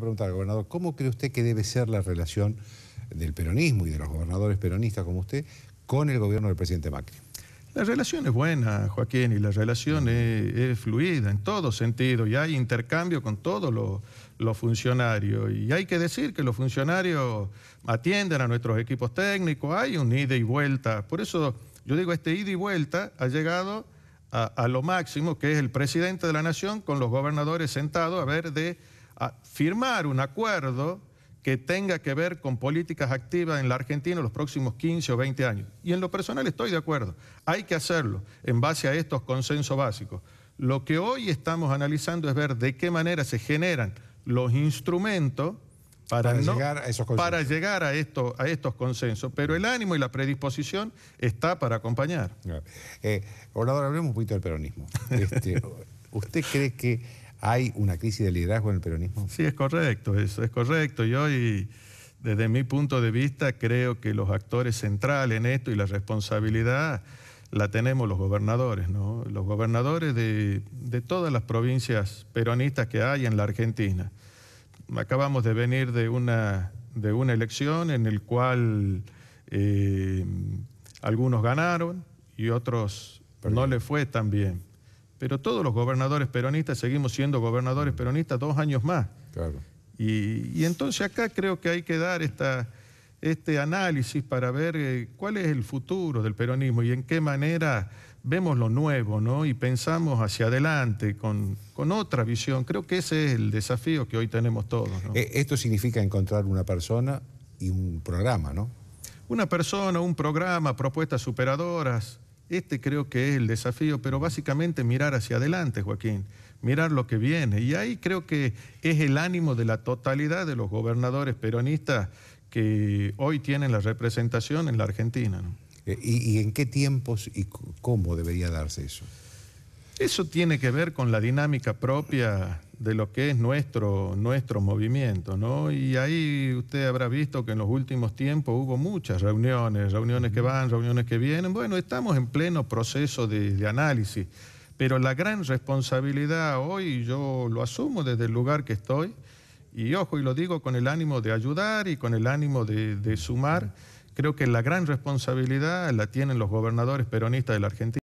preguntar al gobernador, ¿cómo cree usted que debe ser la relación del peronismo y de los gobernadores peronistas como usted con el gobierno del presidente Macri? La relación es buena, Joaquín, y la relación es, fluida en todo sentido, y hay intercambio con todos los, funcionarios. Y hay que decir que los funcionarios atienden a nuestros equipos técnicos, hay un ida y vuelta. Por eso yo digo, este ida y vuelta ha llegado a, a lo máximo, que es el presidente de la nación con los gobernadores sentados a ver de a firmar un acuerdo que tenga que ver con políticas activas en la Argentina en los próximos 15 o 20 años. Y en lo personal estoy de acuerdo, hay que hacerlo en base a estos consensos básicos. Lo que hoy estamos analizando es ver de qué manera se generan los instrumentos para, llegar, a esos para llegar a esto, a estos consensos, pero el ánimo y la predisposición está para acompañar. Eh, hablemos un poquito del peronismo. Este, ¿Usted cree que hay una crisis de liderazgo en el peronismo. Sí, es correcto, eso es correcto. Yo hoy, desde mi punto de vista creo que los actores centrales en esto y la responsabilidad la tenemos los gobernadores, ¿no? Los gobernadores de, todas las provincias peronistas que hay en la Argentina. Acabamos de venir de una, de una elección en la cual eh, algunos ganaron y otros no le fue tan bien. Pero todos los gobernadores peronistas seguimos siendo gobernadores peronistas dos años más. Claro. Y, entonces acá creo que hay que dar este análisis para ver eh, cuál es el futuro del peronismo y en qué manera vemos lo nuevo, ¿no? Y pensamos hacia adelante con, otra visión. Creo que ese es el desafío que hoy tenemos todos. Eh, esto significa encontrar una persona y un programa, ¿no? Una persona, un programa, propuestas superadoras, este creo que es el desafío, pero básicamente mirar hacia adelante, Joaquín, mirar lo que viene. Y ahí creo que es el ánimo de la totalidad de los gobernadores peronistas que hoy tienen la representación en la Argentina. Eh, ¿Y en qué tiempos y cómo debería darse eso? Eso tiene que ver con la dinámica propia de lo que es nuestro, nuestro movimiento, ¿no? Y ahí usted habrá visto que en los últimos tiempos hubo muchas reuniones, reuniones que van, reuniones que vienen. Bueno, estamos en pleno proceso de, análisis, pero la gran responsabilidad hoy, yo lo asumo desde el lugar que estoy, y ojo, y lo digo con el ánimo de ayudar y con el ánimo de, de sumar, creo que la gran responsabilidad la tienen los gobernadores peronistas de la Argentina.